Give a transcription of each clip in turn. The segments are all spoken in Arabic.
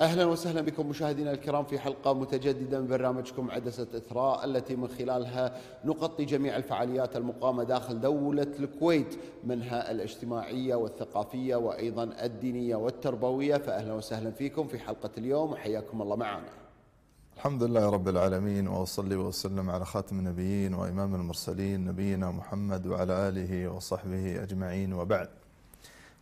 اهلا وسهلا بكم مشاهدينا الكرام في حلقه متجدده من برنامجكم عدسه اثراء التي من خلالها نغطي جميع الفعاليات المقامه داخل دوله الكويت منها الاجتماعيه والثقافيه وايضا الدينيه والتربويه فاهلا وسهلا فيكم في حلقه اليوم وحياكم الله معنا. الحمد لله رب العالمين واصلي واسلم على خاتم النبيين وامام المرسلين نبينا محمد وعلى اله وصحبه اجمعين وبعد.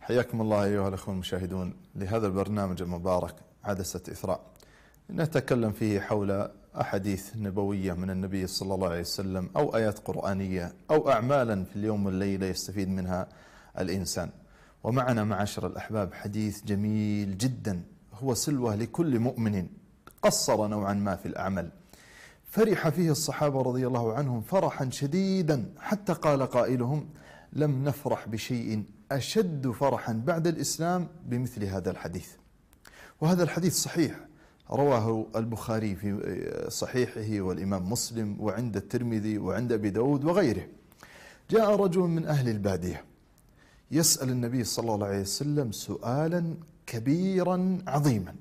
حياكم الله ايها الاخوه المشاهدون لهذا البرنامج المبارك عدسة إثراء نتكلم فيه حول أحاديث نبوية من النبي صلى الله عليه وسلم أو آيات قرآنية أو أعمالا في اليوم والليلة يستفيد منها الإنسان ومعنا معاشر الأحباب حديث جميل جدا هو سلوة لكل مؤمن قصر نوعا ما في الأعمال فرح فيه الصحابة رضي الله عنهم فرحا شديدا حتى قال قائلهم لم نفرح بشيء أشد فرحا بعد الإسلام بمثل هذا الحديث وهذا الحديث صحيح رواه البخاري في صحيحه والإمام مسلم وعند الترمذي وعند أبي داود وغيره جاء رجل من أهل البادية يسأل النبي صلى الله عليه وسلم سؤالا كبيرا عظيما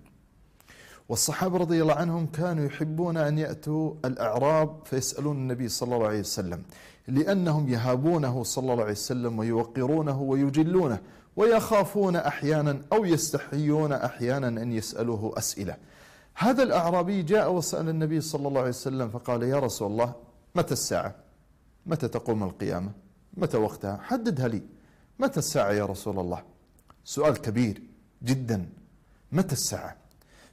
والصحابة رضي الله عنهم كانوا يحبون أن يأتوا الأعراب فيسألون النبي صلى الله عليه وسلم لأنهم يهابونه صلى الله عليه وسلم ويوقرونه ويجلونه ويخافون احيانا او يستحيون احيانا ان يسالوه اسئله. هذا الاعرابي جاء وسال النبي صلى الله عليه وسلم فقال يا رسول الله متى الساعه؟ متى تقوم القيامه؟ متى وقتها؟ حددها لي. متى الساعه يا رسول الله؟ سؤال كبير جدا متى الساعه؟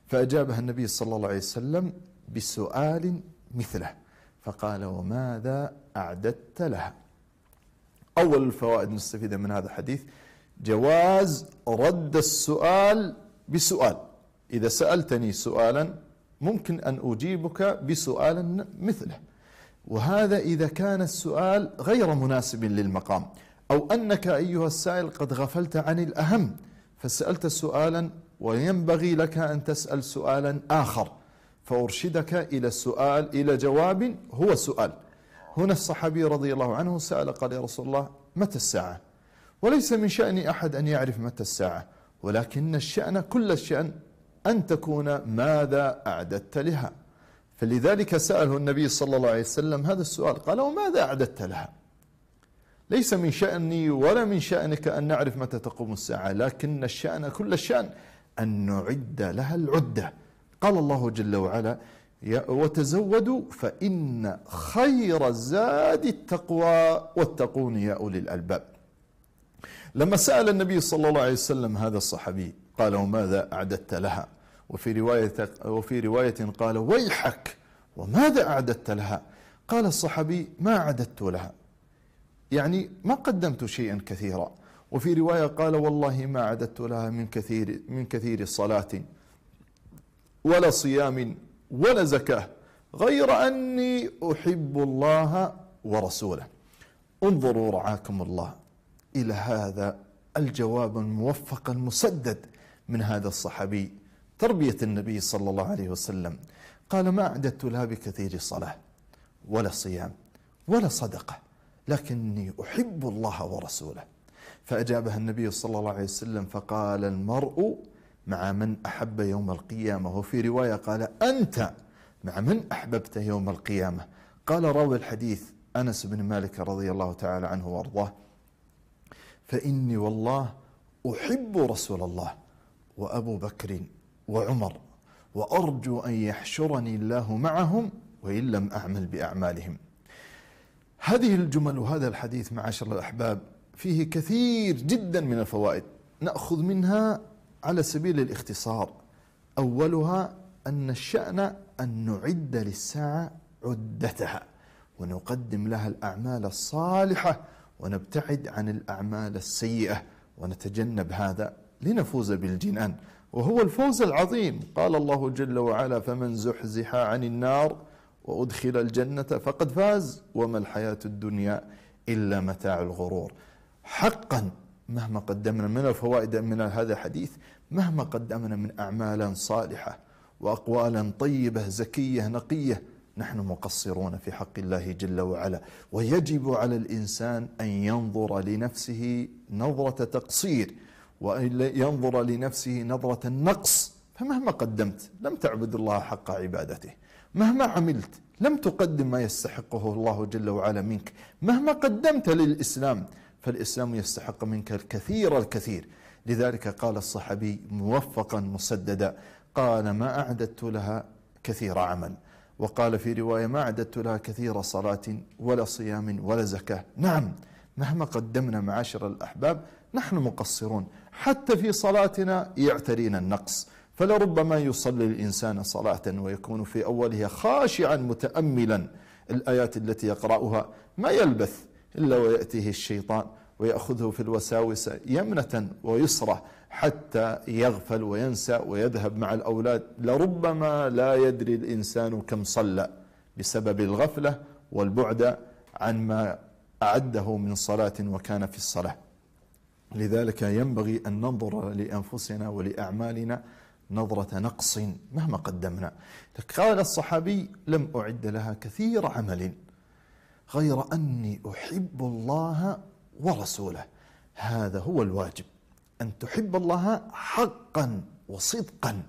فاجابها النبي صلى الله عليه وسلم بسؤال مثله فقال وماذا اعددت لها؟ اول الفوائد نستفيدها من هذا الحديث جواز رد السؤال بسؤال إذا سألتني سؤالا ممكن أن أجيبك بسؤال مثله وهذا إذا كان السؤال غير مناسب للمقام أو أنك أيها السائل قد غفلت عن الأهم فسألت سؤالا وينبغي لك أن تسأل سؤالا آخر فأرشدك إلى السؤال إلى جواب هو سؤال هنا الصحابي رضي الله عنه سأل قال يا رسول الله متى الساعة وليس من شأن أحد أن يعرف متى الساعة ولكن الشأن كل الشأن أن تكون ماذا أعددت لها فلذلك سأله النبي صلى الله عليه وسلم هذا السؤال قال وماذا أعددت لها ليس من شأني ولا من شأنك أن نعرف متى تقوم الساعة لكن الشأن كل الشأن أن نعد لها العدة قال الله جل وعلا وتزودوا فإن خير الزاد التقوى واتقون يا أولي الألباب لما سأل النبي صلى الله عليه وسلم هذا الصحابي قال وماذا أعددت لها وفي رواية, وفي رواية قال ويحك وماذا أعددت لها قال الصحابي ما أعددت لها يعني ما قدمت شيئا كثيرا وفي رواية قال والله ما أعددت لها من كثير من كثير صلاة ولا صيام ولا زكاة غير أني أحب الله ورسوله انظروا رعاكم الله الى هذا الجواب الموفق المسدد من هذا الصحابي تربيه النبي صلى الله عليه وسلم قال ما اعددت لها بكثير صلاه ولا صيام ولا صدقه لكني احب الله ورسوله فاجابها النبي صلى الله عليه وسلم فقال المرء مع من احب يوم القيامه وفي روايه قال انت مع من احببت يوم القيامه قال راوي الحديث انس بن مالك رضي الله تعالى عنه وارضاه فاني والله احب رسول الله وابو بكر وعمر وارجو ان يحشرني الله معهم وان لم اعمل باعمالهم. هذه الجمل وهذا الحديث معاشر الاحباب فيه كثير جدا من الفوائد ناخذ منها على سبيل الاختصار اولها ان الشان ان نعد للساعه عدتها ونقدم لها الاعمال الصالحه ونبتعد عن الأعمال السيئة ونتجنب هذا لنفوز بالجنان وهو الفوز العظيم قال الله جل وعلا فمن زحزح عن النار وأدخل الجنة فقد فاز وما الحياة الدنيا إلا متاع الغرور حقا مهما قدمنا من الفوائد من هذا الحديث مهما قدمنا من أعمال صالحة وأقوالا طيبة زكية نقية نحن مقصرون في حق الله جل وعلا ويجب على الانسان ان ينظر لنفسه نظره تقصير وان ينظر لنفسه نظره النقص فمهما قدمت لم تعبد الله حق عبادته مهما عملت لم تقدم ما يستحقه الله جل وعلا منك مهما قدمت للاسلام فالاسلام يستحق منك الكثير الكثير لذلك قال الصحابي موفقا مسددا قال ما اعددت لها كثير عمل وقال في رواية ما أعددت لها كثير صلاة ولا صيام ولا زكاة نعم مهما قدمنا معاشر الأحباب نحن مقصرون حتى في صلاتنا يعترينا النقص فلربما يصلي الإنسان صلاة ويكون في أولها خاشعا متأملا الآيات التي يقرأها ما يلبث إلا ويأتيه الشيطان ويأخذه في الوساوس يمنة ويسرة حتى يغفل وينسى ويذهب مع الأولاد لربما لا يدري الإنسان كم صلى بسبب الغفلة والبعد عن ما أعده من صلاة وكان في الصلاة لذلك ينبغي أن ننظر لأنفسنا ولأعمالنا نظرة نقص مهما قدمنا قال الصحابي لم أعد لها كثير عمل غير أني أحب الله ورسوله هذا هو الواجب أن تحب الله حقا وصدقا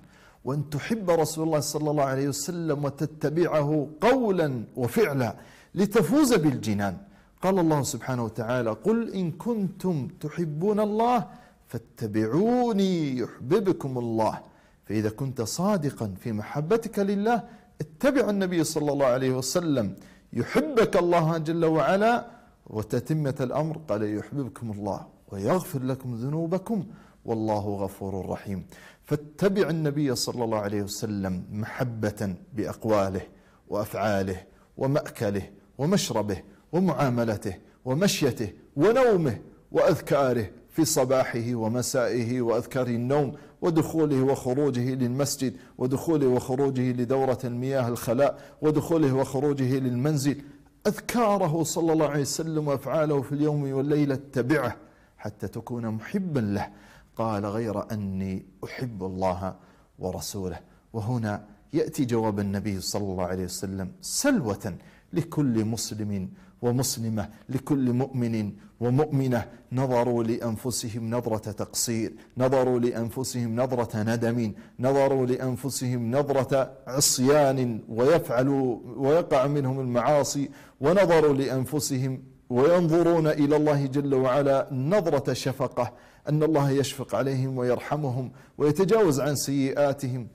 وأن تحب رسول الله صلى الله عليه وسلم وتتبعه قولا وفعلا لتفوز بالجنان قال الله سبحانه وتعالى قل إن كنتم تحبون الله فاتبعوني يحببكم الله فإذا كنت صادقا في محبتك لله اتبع النبي صلى الله عليه وسلم يحبك الله جل وعلا وتتمة الأمر قال يحببكم الله ويغفر لكم ذنوبكم والله غفور رحيم فاتبع النبي صلى الله عليه وسلم محبة بأقواله وأفعاله ومأكله ومشربه ومعاملته ومشيته ونومه وأذكاره في صباحه ومسائه وأذكار النوم ودخوله وخروجه للمسجد ودخوله وخروجه لدورة المياه الخلاء ودخوله وخروجه للمنزل أذكاره صلى الله عليه وسلم وأفعاله في اليوم والليلة اتبعه حتى تكون محبا له قال غير أني أحب الله ورسوله وهنا يأتي جواب النبي صلى الله عليه وسلم سلوة لكل مسلم ومسلمة لكل مؤمن ومؤمنة نظروا لأنفسهم نظرة تقصير نظروا لأنفسهم نظرة ندم نظروا لأنفسهم نظرة عصيان ويفعلوا ويقع منهم المعاصي ونظروا لأنفسهم وينظرون إلى الله جل وعلا نظرة شفقة أن الله يشفق عليهم ويرحمهم ويتجاوز عن سيئاتهم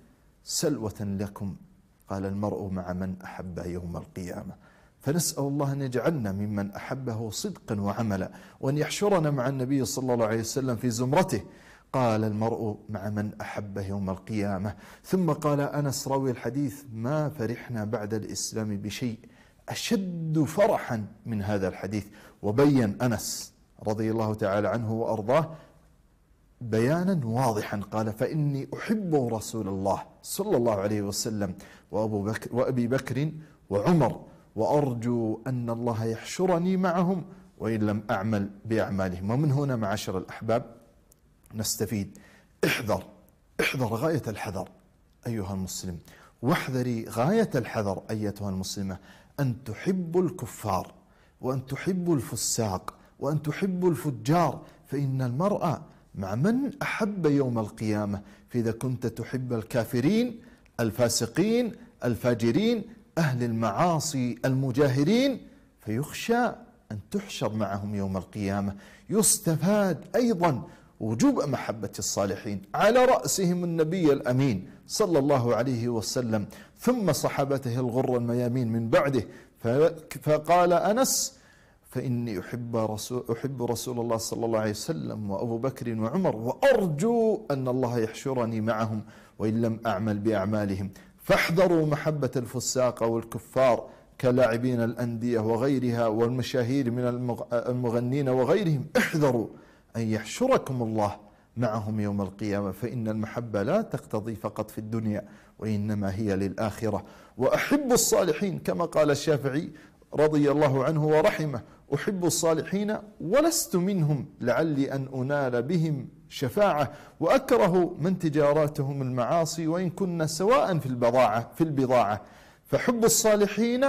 سلوة لكم قال المرء مع من أحب يوم القيامة فنسأل الله أن يجعلنا ممن أحبه صدقا وعملا وأن يحشرنا مع النبي صلى الله عليه وسلم في زمرته قال المرء مع من أحبه يوم القيامة ثم قال أنس راوي الحديث ما فرحنا بعد الإسلام بشيء أشد فرحا من هذا الحديث وبين أنس رضي الله تعالى عنه وأرضاه بيانا واضحا قال فإني أحب رسول الله صلى الله عليه وسلم وأبو بكر وأبي بكر وعمر وأرجو أن الله يحشرني معهم وإن لم أعمل بأعمالهم ومن هنا معاشر الأحباب نستفيد احذر احذر غاية الحذر أيها المسلم واحذري غاية الحذر أيتها المسلمة أن تحب الكفار وأن تحب الفساق وأن تحب الفجار فإن المرأة مع من أحب يوم القيامة فإذا كنت تحب الكافرين الفاسقين الفاجرين أهل المعاصي المجاهرين فيخشى أن تحشر معهم يوم القيامة يستفاد أيضا وجوب محبة الصالحين على رأسهم النبي الأمين صلى الله عليه وسلم ثم صحابته الغر الميامين من بعده فقال أنس فإني أحب رسول, أحب رسول الله صلى الله عليه وسلم وأبو بكر وعمر وأرجو أن الله يحشرني معهم وإن لم أعمل بأعمالهم فاحذروا محبة الفساق والكفار كلاعبين الأندية وغيرها والمشاهير من المغنين وغيرهم احذروا أن يحشركم الله معهم يوم القيامة فإن المحبة لا تقتضي فقط في الدنيا وإنما هي للآخرة وأحب الصالحين كما قال الشافعي رضي الله عنه ورحمه أحب الصالحين ولست منهم لعلي أن أنال بهم شفاعة وأكره من تجاراتهم المعاصي وإن كنا سواء في البضاعة في البضاعة فحب الصالحين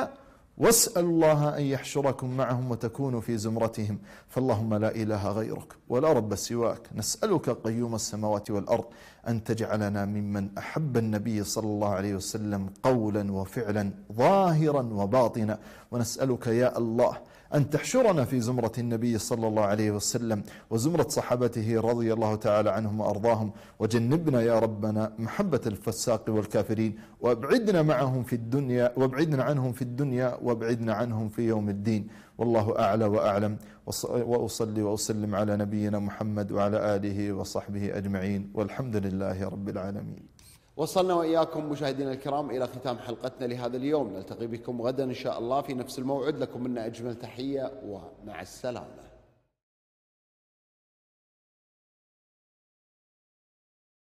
واسأل الله أن يحشركم معهم وتكونوا في زمرتهم فاللهم لا إله غيرك ولا رب سواك نسألك قيوم السماوات والأرض أن تجعلنا ممن أحب النبي صلى الله عليه وسلم قولا وفعلا ظاهرا وباطنا ونسألك يا الله أن تحشرنا في زمرة النبي صلى الله عليه وسلم وزمرة صحابته رضي الله تعالى عنهم وأرضاهم وجنبنا يا ربنا محبة الفساق والكافرين وابعدنا معهم في الدنيا وابعدنا عنهم في الدنيا وابعدنا عنهم في يوم الدين والله أعلى وأعلم واصلي واسلم على نبينا محمد وعلى اله وصحبه اجمعين والحمد لله رب العالمين. وصلنا واياكم مشاهدينا الكرام الى ختام حلقتنا لهذا اليوم، نلتقي بكم غدا ان شاء الله في نفس الموعد، لكم منا اجمل تحيه ومع السلامه.